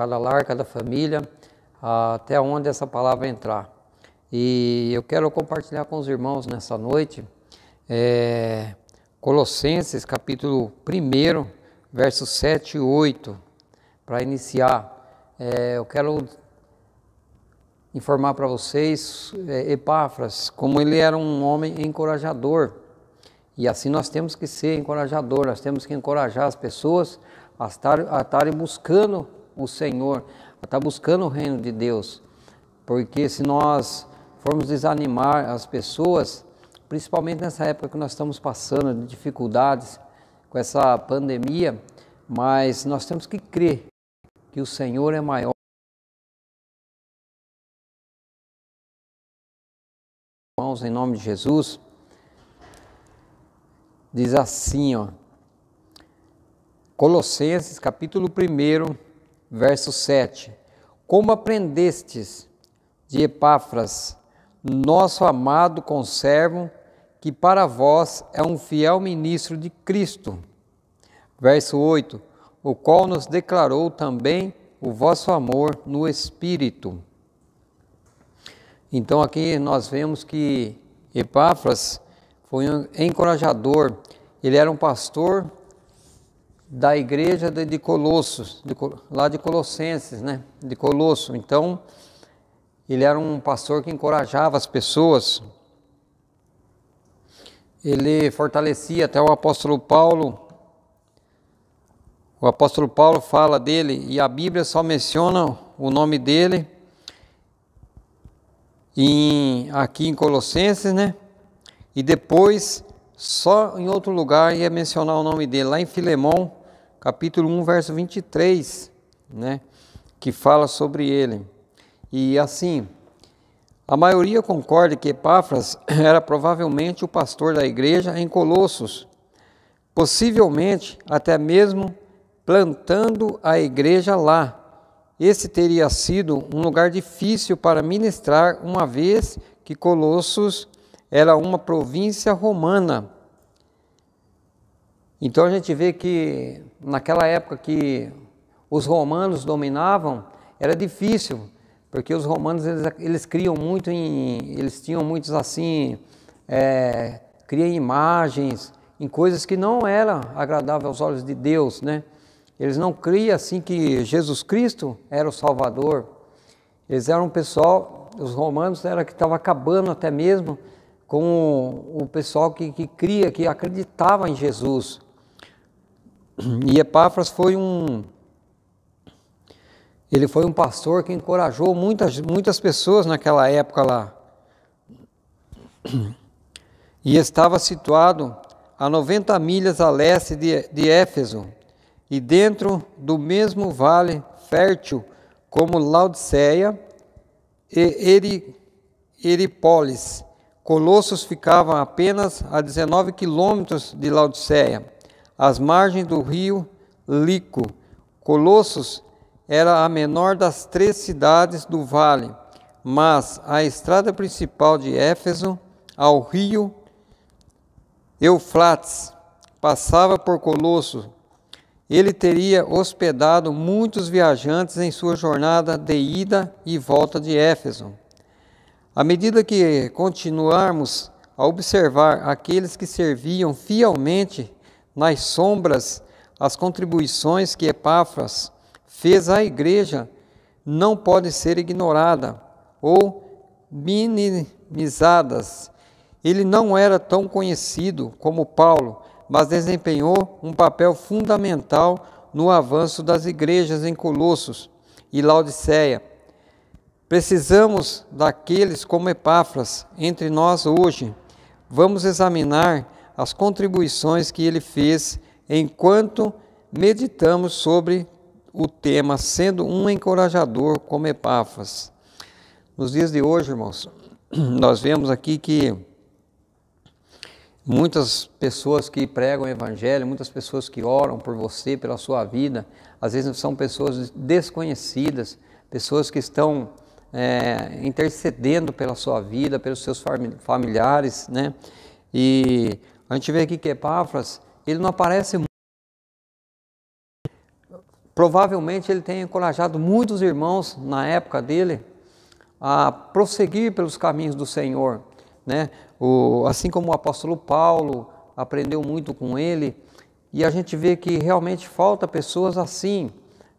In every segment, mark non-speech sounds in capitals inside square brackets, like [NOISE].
cada lar, cada família, ah, até onde essa palavra entrar. E eu quero compartilhar com os irmãos nessa noite é, Colossenses capítulo 1, versos 7 e 8. Para iniciar, é, eu quero informar para vocês é, Epáfras, como ele era um homem encorajador. E assim nós temos que ser encorajador, nós temos que encorajar as pessoas a estarem buscando o Senhor, está buscando o reino de Deus. Porque se nós formos desanimar as pessoas, principalmente nessa época que nós estamos passando de dificuldades com essa pandemia, mas nós temos que crer que o Senhor é maior. Irmãos, em nome de Jesus, diz assim, ó, Colossenses capítulo 1, verso 7. Como aprendestes de Epáfras, nosso amado conservo, que para vós é um fiel ministro de Cristo. Verso 8. O qual nos declarou também o vosso amor no Espírito. Então aqui nós vemos que Epáfras foi um encorajador, ele era um pastor da igreja de, de Colossos, de, lá de Colossenses, né? De Colosso. Então, ele era um pastor que encorajava as pessoas. Ele fortalecia até o apóstolo Paulo. O apóstolo Paulo fala dele e a Bíblia só menciona o nome dele em, aqui em Colossenses, né? E depois só em outro lugar ia mencionar o nome dele, lá em Filemão capítulo 1, verso 23, né, que fala sobre ele. E assim, a maioria concorda que Epáfras [CLEARS THROAT] era provavelmente o pastor da igreja em Colossos, possivelmente até mesmo plantando a igreja lá. Esse teria sido um lugar difícil para ministrar, uma vez que Colossos era uma província romana então a gente vê que naquela época que os romanos dominavam, era difícil, porque os romanos eles, eles criam muito em, eles tinham muitos assim, é, criam imagens em coisas que não era agradável aos olhos de Deus, né? Eles não criam assim que Jesus Cristo era o Salvador. Eles eram um pessoal, os romanos era que estava acabando até mesmo com o pessoal que, que cria, que acreditava em Jesus. [CLEARS THROAT] E Epáfras foi um ele foi um pastor que encorajou muitas, muitas pessoas naquela época lá. [CLEARS THROAT] E estava situado a 90 milhas a leste de, de Éfeso e dentro do mesmo vale fértil como Laodiceia e Eripólis. Colossos ficavam apenas a 19 quilômetros de Laodiceia às margens do rio Lico. Colossos era a menor das três cidades do vale, mas a estrada principal de Éfeso ao rio Eufrates passava por Colosso. Ele teria hospedado muitos viajantes em sua jornada de ida e volta de Éfeso. À medida que continuarmos a observar aqueles que serviam fielmente nas sombras as contribuições que Epáfras fez à igreja não podem ser ignoradas ou minimizadas. Ele não era tão conhecido como Paulo, mas desempenhou um papel fundamental no avanço das igrejas em Colossos e Laodiceia. Precisamos daqueles como Epáfras entre nós hoje. Vamos examinar as contribuições que ele fez enquanto meditamos sobre o tema, sendo um encorajador como Epáfas. Nos dias de hoje, irmãos, [CLEARS THROAT] nós vemos aqui que muitas pessoas que pregam o Evangelho, muitas pessoas que oram por você, pela sua vida, às vezes são pessoas desconhecidas, pessoas que estão é, intercedendo pela sua vida, pelos seus familiares, né? E a gente vê aqui que Epáfras, ele não aparece muito. Provavelmente ele tem encorajado muitos irmãos na época dele a prosseguir pelos caminhos do Senhor, né? O, assim como o apóstolo Paulo aprendeu muito com ele, e a gente vê que realmente falta pessoas assim,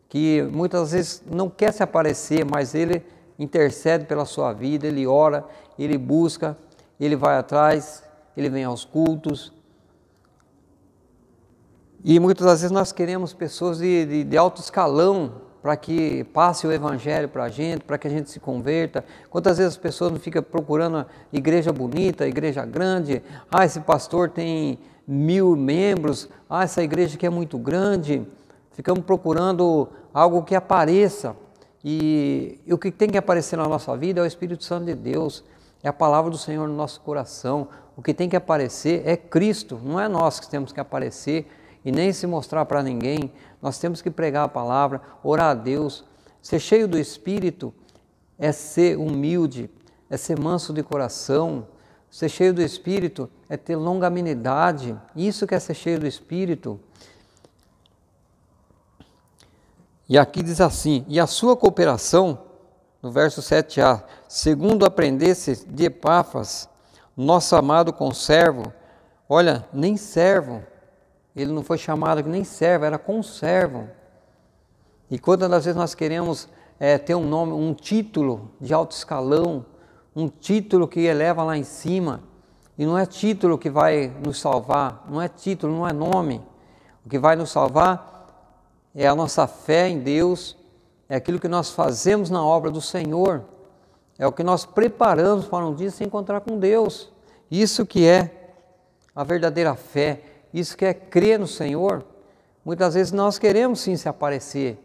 que muitas vezes não quer se aparecer, mas ele intercede pela sua vida, ele ora, ele busca, ele vai atrás, ele vem aos cultos. E muitas das vezes nós queremos pessoas de, de, de alto escalão para que passe o evangelho para a gente, para que a gente se converta. Quantas vezes as pessoas não ficam procurando igreja bonita, igreja grande? Ah, esse pastor tem mil membros. Ah, essa igreja que é muito grande. Ficamos procurando algo que apareça. E, e o que tem que aparecer na nossa vida é o Espírito Santo de Deus, é a palavra do Senhor no nosso coração, o que tem que aparecer é Cristo, não é nós que temos que aparecer e nem se mostrar para ninguém. Nós temos que pregar a palavra, orar a Deus. Ser cheio do Espírito é ser humilde, é ser manso de coração. Ser cheio do Espírito é ter longanimidade. Isso que é ser cheio do Espírito. E aqui diz assim: e a sua cooperação, no verso 7a, segundo aprendesse de Epáfras, nosso amado conservo, olha, nem servo, ele não foi chamado nem servo, era conservo. E quantas vezes nós queremos é, ter um nome, um título de alto escalão, um título que eleva lá em cima, e não é título que vai nos salvar, não é título, não é nome. O que vai nos salvar é a nossa fé em Deus, é aquilo que nós fazemos na obra do Senhor é o que nós preparamos para um dia se encontrar com Deus. Isso que é a verdadeira fé, isso que é crer no Senhor. Muitas vezes nós queremos sim se aparecer.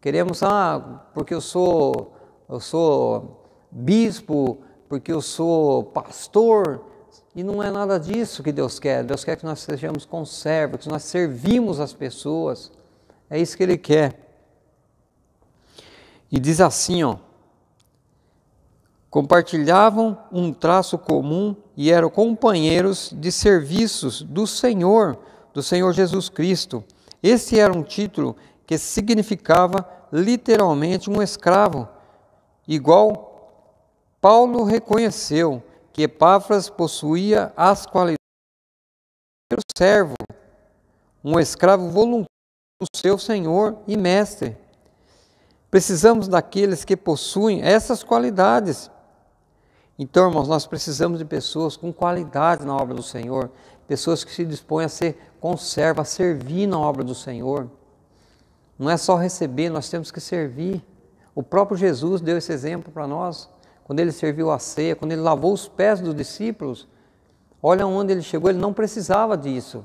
Queremos, ah, porque eu sou, eu sou bispo, porque eu sou pastor, e não é nada disso que Deus quer. Deus quer que nós sejamos conservos, que nós servimos as pessoas. É isso que Ele quer. E diz assim, ó compartilhavam um traço comum e eram companheiros de serviços do Senhor, do Senhor Jesus Cristo. Esse era um título que significava literalmente um escravo, igual Paulo reconheceu que Epáfras possuía as qualidades do servo, um escravo voluntário do seu senhor e mestre. Precisamos daqueles que possuem essas qualidades então, irmãos, nós precisamos de pessoas com qualidade na obra do Senhor, pessoas que se dispõem a ser conserva, a servir na obra do Senhor. Não é só receber, nós temos que servir. O próprio Jesus deu esse exemplo para nós, quando ele serviu a ceia, quando ele lavou os pés dos discípulos. Olha onde ele chegou, ele não precisava disso.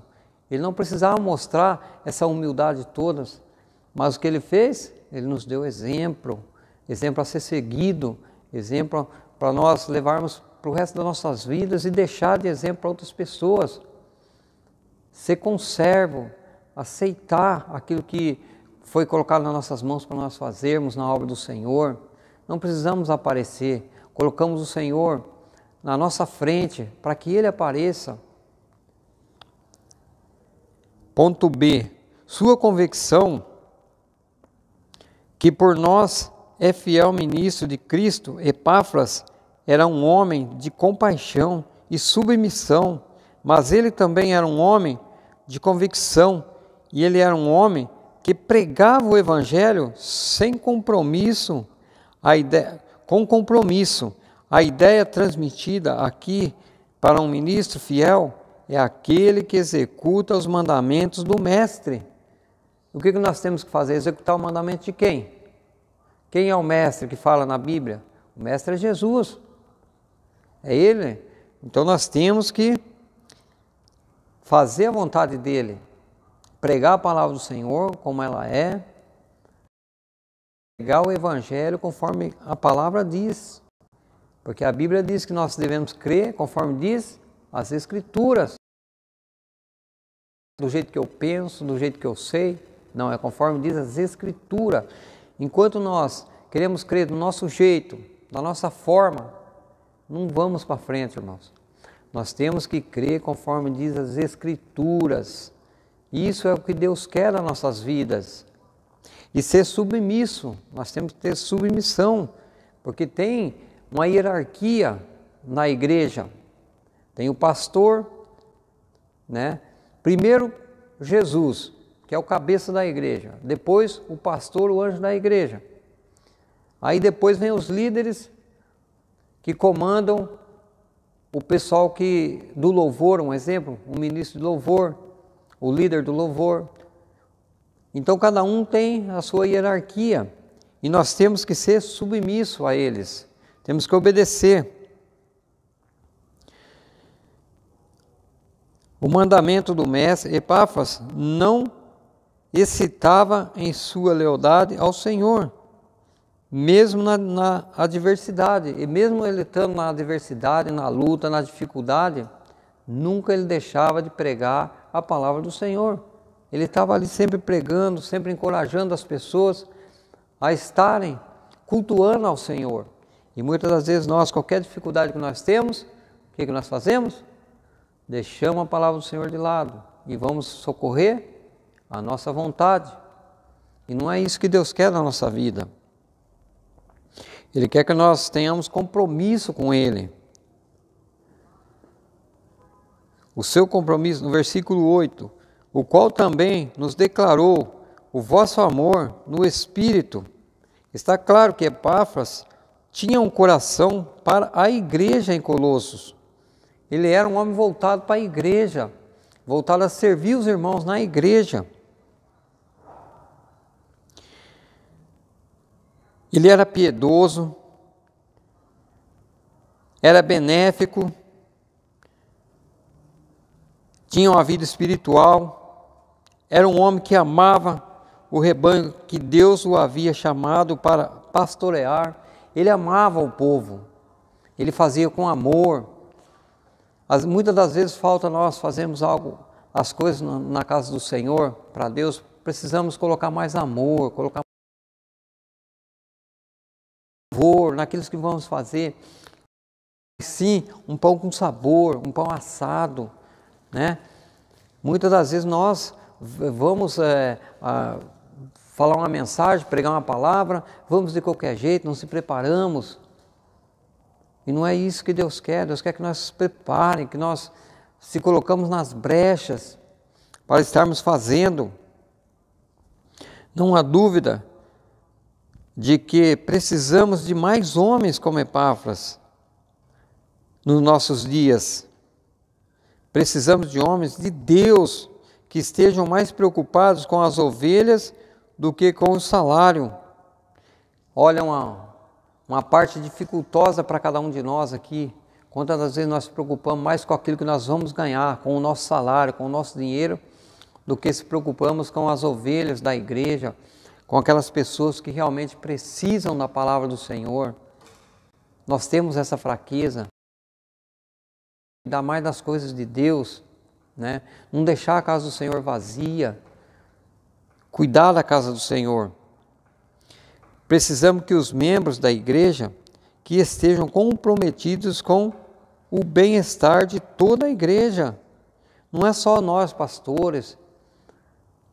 Ele não precisava mostrar essa humildade toda, mas o que ele fez? Ele nos deu exemplo, exemplo a ser seguido, exemplo para nós levarmos para o resto das nossas vidas e deixar de exemplo para outras pessoas. Ser conservo, aceitar aquilo que foi colocado nas nossas mãos para nós fazermos na obra do Senhor. Não precisamos aparecer, colocamos o Senhor na nossa frente para que Ele apareça. Ponto B. Sua convicção que por nós é fiel ministro de Cristo, Epáfras era um homem de compaixão e submissão, mas ele também era um homem de convicção e ele era um homem que pregava o evangelho sem compromisso, a ideia, com compromisso. A ideia transmitida aqui para um ministro fiel é aquele que executa os mandamentos do mestre. O que nós temos que fazer? Executar o mandamento de quem? Quem é o mestre que fala na Bíblia? O mestre é Jesus. É ele. Então nós temos que fazer a vontade dele, pregar a palavra do Senhor como ela é, pregar o evangelho conforme a palavra diz. Porque a Bíblia diz que nós devemos crer conforme diz as escrituras. Do jeito que eu penso, do jeito que eu sei, não é conforme diz as escrituras. Enquanto nós queremos crer do nosso jeito, da nossa forma, não vamos para frente, irmãos. Nós temos que crer conforme diz as Escrituras. Isso é o que Deus quer nas nossas vidas. E ser submisso, nós temos que ter submissão, porque tem uma hierarquia na igreja. Tem o pastor, né? Primeiro Jesus, que é o cabeça da igreja. Depois, o pastor, o anjo da igreja. Aí depois vem os líderes que comandam o pessoal que do louvor, um exemplo, um ministro de louvor, o líder do louvor. Então cada um tem a sua hierarquia e nós temos que ser submisso a eles. Temos que obedecer. O mandamento do mestre Epáfras não excitava em sua lealdade ao Senhor, mesmo na, na adversidade, e mesmo ele estando na adversidade, na luta, na dificuldade, nunca ele deixava de pregar a palavra do Senhor. Ele estava ali sempre pregando, sempre encorajando as pessoas a estarem cultuando ao Senhor. E muitas das vezes nós, qualquer dificuldade que nós temos, o que, que nós fazemos? Deixamos a palavra do Senhor de lado e vamos socorrer a nossa vontade. E não é isso que Deus quer na nossa vida. Ele quer que nós tenhamos compromisso com Ele. O seu compromisso, no versículo 8, o qual também nos declarou o vosso amor no Espírito. Está claro que Epáfras tinha um coração para a igreja em Colossos. Ele era um homem voltado para a igreja, voltado a servir os irmãos na igreja. Ele era piedoso, era benéfico, tinha uma vida espiritual, era um homem que amava o rebanho que Deus o havia chamado para pastorear. Ele amava o povo, ele fazia com amor. As, muitas das vezes falta nós fazermos algo, as coisas na, na casa do Senhor, para Deus, precisamos colocar mais amor, colocar louvor, naquilo que vamos fazer. Sim, um pão com sabor, um pão assado, né? Muitas das vezes nós vamos é, a, falar uma mensagem, pregar uma palavra, vamos de qualquer jeito, não se preparamos. E não é isso que Deus quer. Deus quer que nós se preparem, que nós se colocamos nas brechas para estarmos fazendo. Não há dúvida de que precisamos de mais homens como Epáfras nos nossos dias. Precisamos de homens de Deus que estejam mais preocupados com as ovelhas do que com o salário. Olha, uma, uma parte dificultosa para cada um de nós aqui. Quantas vezes nós nos preocupamos mais com aquilo que nós vamos ganhar, com o nosso salário, com o nosso dinheiro, do que se preocupamos com as ovelhas da igreja, com aquelas pessoas que realmente precisam da palavra do Senhor. Nós temos essa fraqueza, dar mais das coisas de Deus, né? não deixar a casa do Senhor vazia, cuidar da casa do Senhor. Precisamos que os membros da igreja que estejam comprometidos com o bem-estar de toda a igreja. Não é só nós, pastores,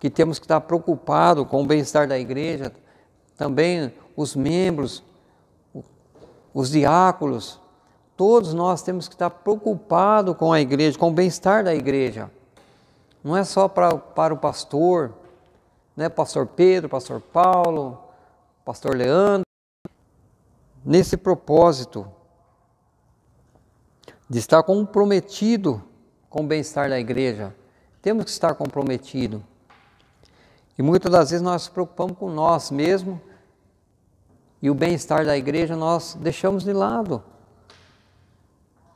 que temos que estar preocupados com o bem-estar da igreja, também os membros, os diáconos, todos nós temos que estar preocupados com a igreja, com o bem-estar da igreja. Não é só para o pastor, né? pastor Pedro, pastor Paulo, pastor Leandro. Nesse propósito de estar comprometido com o bem-estar da igreja, temos que estar comprometido. E muitas das vezes nós nos preocupamos com nós mesmos e o bem-estar da igreja nós deixamos de lado.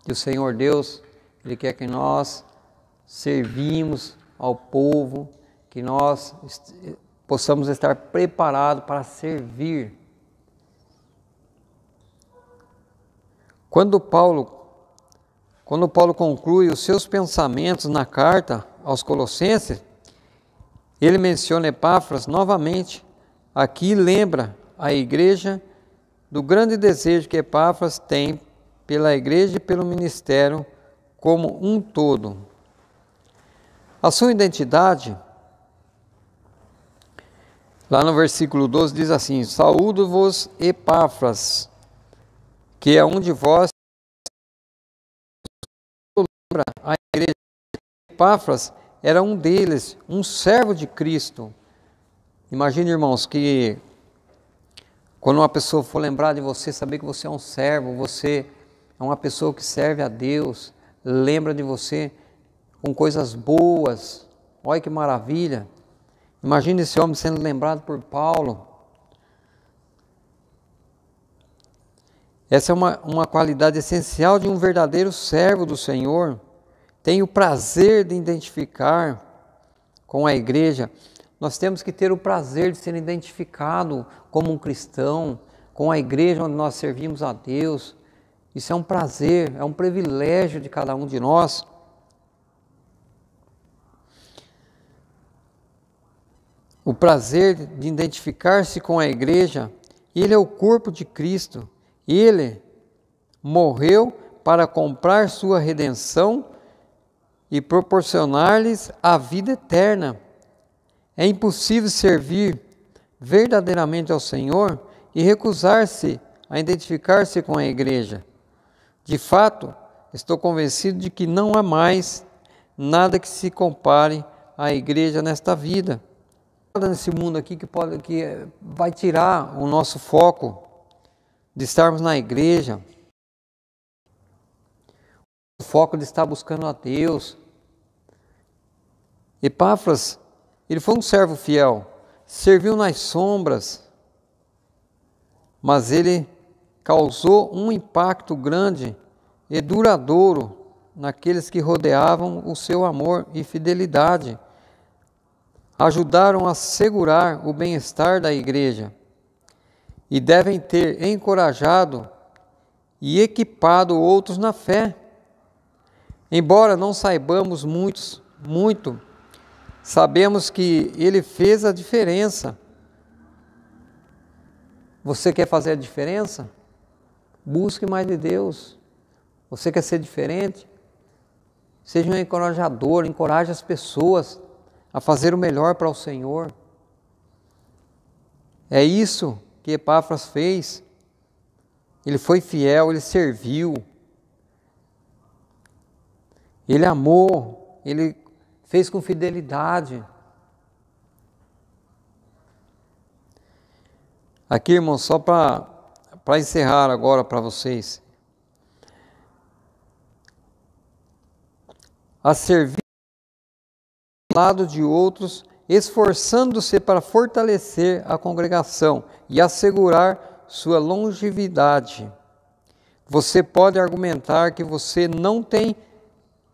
E o Senhor Deus, Ele quer que nós servimos ao povo, que nós possamos estar preparados para servir. Quando Paulo quando Paulo conclui os seus pensamentos na carta aos Colossenses, ele menciona Epáfras novamente. Aqui lembra a igreja do grande desejo que Epáfras tem pela igreja e pelo ministério como um todo. A sua identidade, lá no versículo 12, diz assim: Saúdo-vos, Epáfras, que é um de vós. Lembra a igreja. Epáfras era um deles, um servo de Cristo. Imagine, irmãos, que quando uma pessoa for lembrar de você, saber que você é um servo, você é uma pessoa que serve a Deus, lembra de você com coisas boas. Olha que maravilha. Imagine esse homem sendo lembrado por Paulo. Essa é uma, uma qualidade essencial de um verdadeiro servo do Senhor tem o prazer de identificar com a igreja, nós temos que ter o prazer de ser identificado como um cristão, com a igreja onde nós servimos a Deus. Isso é um prazer, é um privilégio de cada um de nós. O prazer de identificar-se com a igreja, ele é o corpo de Cristo. Ele morreu para comprar sua redenção e proporcionar-lhes a vida eterna. É impossível servir verdadeiramente ao Senhor e recusar-se a identificar-se com a igreja. De fato, estou convencido de que não há mais nada que se compare à igreja nesta vida. Nada nesse mundo aqui que, pode, que vai tirar o nosso foco de estarmos na igreja, o foco de estar buscando a Deus. Epáfras, ele foi um servo fiel, serviu nas sombras, mas ele causou um impacto grande e duradouro naqueles que rodeavam o seu amor e fidelidade. Ajudaram a segurar o bem-estar da igreja e devem ter encorajado e equipado outros na fé. Embora não saibamos muitos, muito, sabemos que ele fez a diferença. Você quer fazer a diferença? Busque mais de Deus. Você quer ser diferente? Seja um encorajador, encoraje as pessoas a fazer o melhor para o Senhor. É isso que Epáfras fez. Ele foi fiel, ele serviu, ele amou, ele fez com fidelidade. Aqui, irmão, só para encerrar agora para vocês. A servir ao lado de outros, esforçando-se para fortalecer a congregação e assegurar sua longevidade. Você pode argumentar que você não tem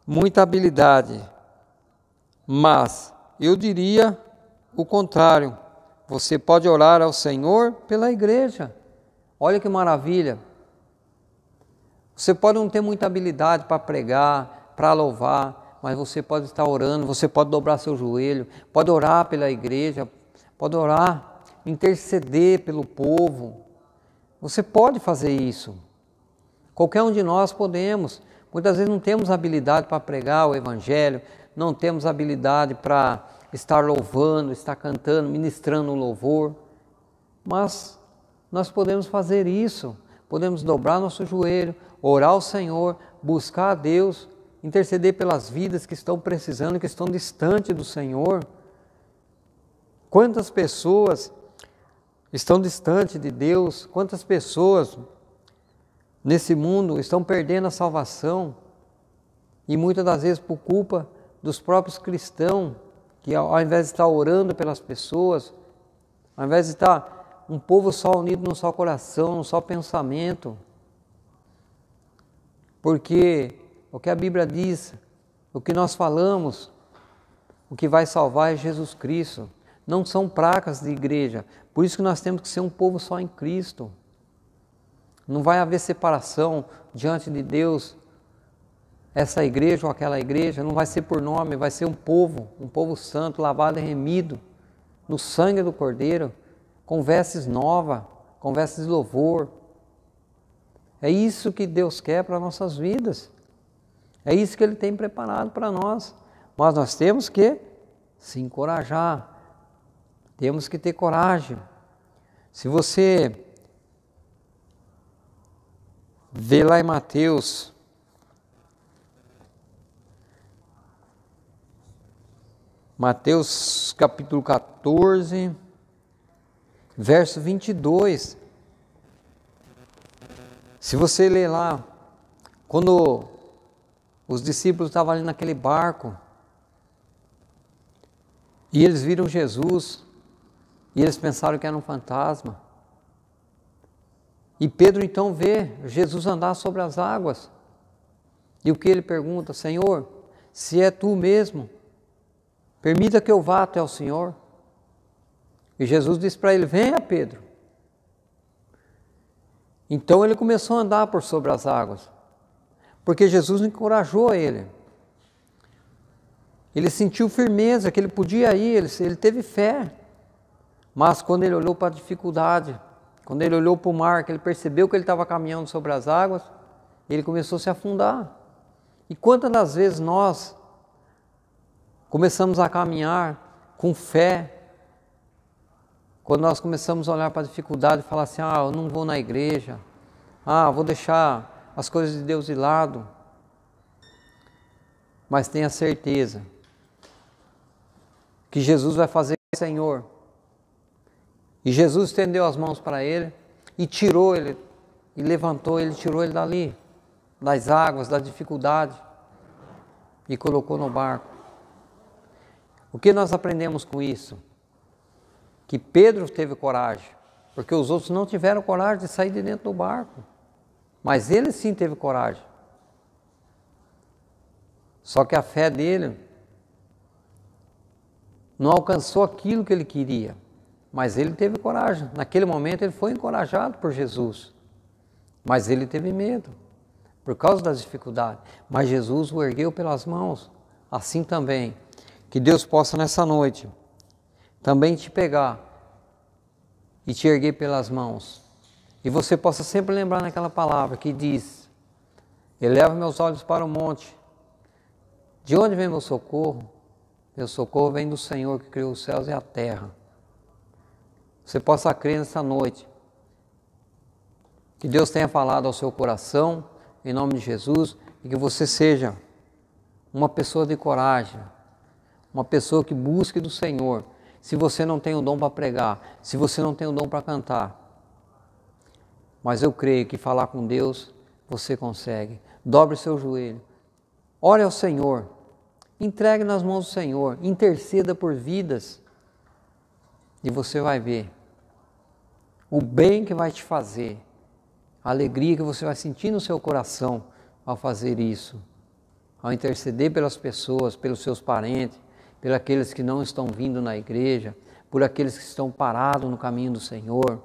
muita habilidade. Mas eu diria o contrário. Você pode orar ao Senhor pela igreja. Olha que maravilha. Você pode não ter muita habilidade para pregar, para louvar, mas você pode estar orando, você pode dobrar seu joelho, pode orar pela igreja, pode orar, interceder pelo povo. Você pode fazer isso. Qualquer um de nós podemos. Muitas vezes não temos habilidade para pregar o Evangelho, não temos habilidade para estar louvando, estar cantando, ministrando louvor, mas nós podemos fazer isso, podemos dobrar nosso joelho, orar ao Senhor, buscar a Deus, interceder pelas vidas que estão precisando, que estão distante do Senhor. Quantas pessoas estão distante de Deus? Quantas pessoas nesse mundo estão perdendo a salvação e muitas das vezes por culpa dos próprios cristãos, que ao invés de estar orando pelas pessoas, ao invés de estar um povo só unido num só coração, num só pensamento, porque o que a Bíblia diz, o que nós falamos, o que vai salvar é Jesus Cristo. Não são placas de igreja. Por isso que nós temos que ser um povo só em Cristo. Não vai haver separação diante de Deus. Essa igreja ou aquela igreja não vai ser por nome, vai ser um povo, um povo santo, lavado e remido no sangue do Cordeiro, com vestes nova, com vestes de louvor. É isso que Deus quer para nossas vidas. É isso que Ele tem preparado para nós. Mas nós temos que se encorajar. Temos que ter coragem. Se você Vê lá em Mateus. Mateus capítulo 14, verso 22. Se você ler lá, quando os discípulos estavam ali naquele barco, e eles viram Jesus, e eles pensaram que era um fantasma. E Pedro então vê Jesus andar sobre as águas. E o que ele pergunta? Senhor, se é tu mesmo, permita que eu vá até o Senhor. E Jesus disse para ele: Venha, Pedro. Então ele começou a andar por sobre as águas, porque Jesus encorajou ele. Ele sentiu firmeza que ele podia ir, ele, ele teve fé. Mas quando ele olhou para a dificuldade, quando ele olhou para o mar, que ele percebeu que ele estava caminhando sobre as águas, ele começou a se afundar. E quantas das vezes nós começamos a caminhar com fé, quando nós começamos a olhar para a dificuldade e falar assim: ah, eu não vou na igreja, ah, vou deixar as coisas de Deus de lado. Mas tenha certeza que Jesus vai fazer, Senhor, e Jesus estendeu as mãos para ele e tirou ele, e levantou ele, tirou ele dali, das águas, da dificuldade, e colocou no barco. O que nós aprendemos com isso? Que Pedro teve coragem, porque os outros não tiveram coragem de sair de dentro do barco, mas ele sim teve coragem. Só que a fé dele não alcançou aquilo que ele queria. Mas ele teve coragem. Naquele momento ele foi encorajado por Jesus. Mas ele teve medo por causa das dificuldades. Mas Jesus o ergueu pelas mãos. Assim também. Que Deus possa nessa noite também te pegar e te erguer pelas mãos. E você possa sempre lembrar naquela palavra que diz: Eleva meus olhos para o monte. De onde vem meu socorro? Meu socorro vem do Senhor que criou os céus e a terra você possa crer nessa noite. Que Deus tenha falado ao seu coração, em nome de Jesus, e que você seja uma pessoa de coragem, uma pessoa que busque do Senhor. Se você não tem o dom para pregar, se você não tem o dom para cantar, mas eu creio que falar com Deus você consegue. Dobre seu joelho, ore ao Senhor, entregue nas mãos do Senhor, interceda por vidas e você vai ver o bem que vai te fazer, a alegria que você vai sentir no seu coração ao fazer isso, ao interceder pelas pessoas, pelos seus parentes, pelos aqueles que não estão vindo na igreja, por aqueles que estão parados no caminho do Senhor,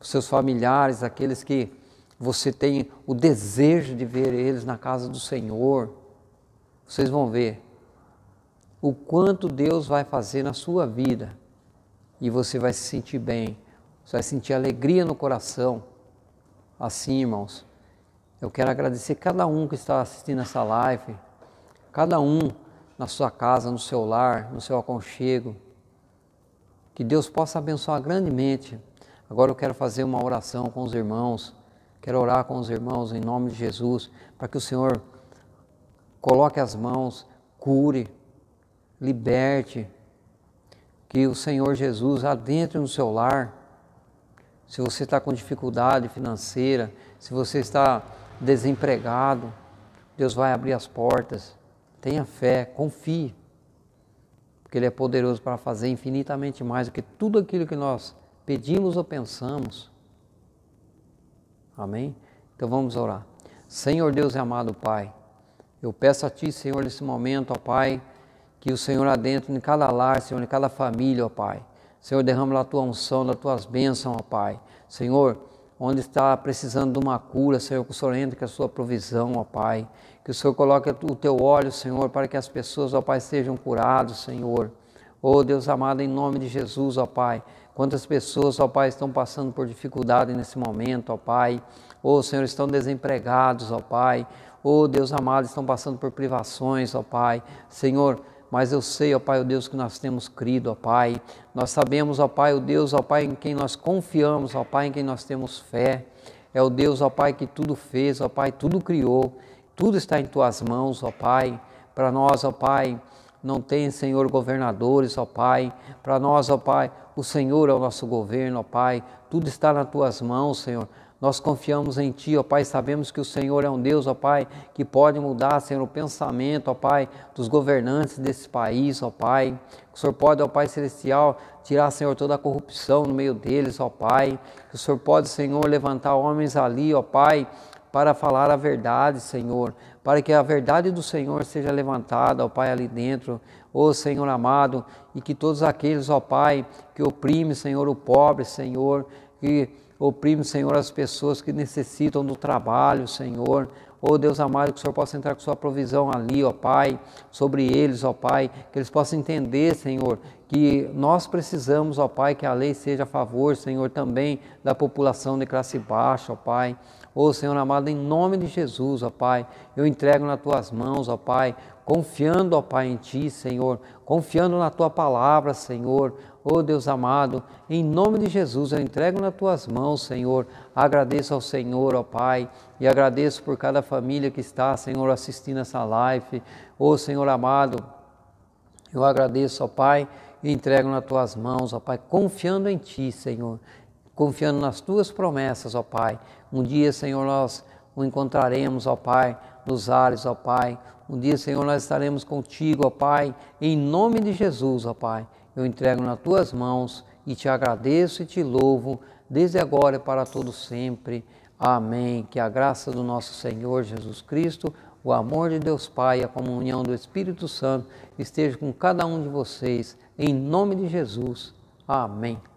os seus familiares, aqueles que você tem o desejo de ver eles na casa do Senhor. Vocês vão ver o quanto Deus vai fazer na sua vida e você vai se sentir bem, você vai sentir alegria no coração. Assim, irmãos, eu quero agradecer cada um que está assistindo essa live, cada um na sua casa, no seu lar, no seu aconchego. Que Deus possa abençoar grandemente. Agora eu quero fazer uma oração com os irmãos. Quero orar com os irmãos em nome de Jesus, para que o Senhor coloque as mãos, cure, liberte, que o Senhor Jesus adentre no seu lar. Se você está com dificuldade financeira, se você está desempregado, Deus vai abrir as portas. Tenha fé, confie, porque Ele é poderoso para fazer infinitamente mais do que tudo aquilo que nós pedimos ou pensamos. Amém? Então vamos orar. Senhor Deus e amado Pai, eu peço a Ti, Senhor, nesse momento, ó Pai, que o Senhor adentre em cada lar, Senhor, em cada família, ó Pai. Senhor, derrama a tua unção, das tuas bênçãos, ó Pai. Senhor, onde está precisando de uma cura, Senhor, que o Senhor entre com a sua provisão, ó Pai. Que o Senhor coloque o teu óleo, Senhor, para que as pessoas, ó Pai, sejam curadas, Senhor. Oh Deus amado, em nome de Jesus, ó Pai. Quantas pessoas, ó Pai, estão passando por dificuldade nesse momento, ó Pai. Oh Senhor, estão desempregados, ó Pai. Oh Deus amado, estão passando por privações, ó Pai. Senhor, mas eu sei, ó Pai, o Deus, que nós temos crido, ó Pai. Nós sabemos, ó Pai, o Deus, ó Pai, em quem nós confiamos, ó Pai, em quem nós temos fé. É o Deus, ó Pai, que tudo fez, ó Pai, tudo criou, tudo está em tuas mãos, ó Pai. Para nós, ó Pai, não tem, Senhor, governadores, ó Pai. Para nós, ó Pai, o Senhor é o nosso governo, ó Pai. Tudo está nas tuas mãos, Senhor. Nós confiamos em Ti, ó Pai, sabemos que o Senhor é um Deus, ó Pai, que pode mudar, Senhor, o pensamento, ó Pai, dos governantes desse país, ó Pai. Que o Senhor pode, ó Pai Celestial, tirar, Senhor, toda a corrupção no meio deles, ó Pai. Que o Senhor pode, Senhor, levantar homens ali, ó Pai, para falar a verdade, Senhor, para que a verdade do Senhor seja levantada, ó Pai, ali dentro, ó Senhor amado, e que todos aqueles, ó Pai, que oprime, Senhor, o pobre, Senhor, que Oprime, Senhor, as pessoas que necessitam do trabalho, Senhor. Oh Deus amado, que o Senhor possa entrar com sua provisão ali, ó oh, Pai, sobre eles, ó oh, Pai, que eles possam entender, Senhor, que nós precisamos, ó Pai, que a lei seja a favor, Senhor, também da população de classe baixa, ó Pai. Ô oh, Senhor amado, em nome de Jesus, ó Pai, eu entrego nas tuas mãos, ó Pai, confiando, ó Pai, em Ti, Senhor, confiando na Tua palavra, Senhor. Ó oh, Deus amado, em nome de Jesus eu entrego nas tuas mãos, Senhor. Agradeço ao Senhor, ó Pai, e agradeço por cada família que está, Senhor, assistindo essa live. Ó oh, Senhor amado, eu agradeço, ó Pai, e entrego nas tuas mãos, ó Pai, confiando em Ti, Senhor, confiando nas tuas promessas, ó Pai. Um dia, Senhor, nós o encontraremos, ó Pai, nos ares, ó Pai. Um dia, Senhor, nós estaremos contigo, ó Pai, em nome de Jesus, ó Pai eu entrego nas tuas mãos e te agradeço e te louvo, desde agora e para todo sempre. Amém. Que a graça do nosso Senhor Jesus Cristo, o amor de Deus Pai, a comunhão do Espírito Santo esteja com cada um de vocês, em nome de Jesus. Amém.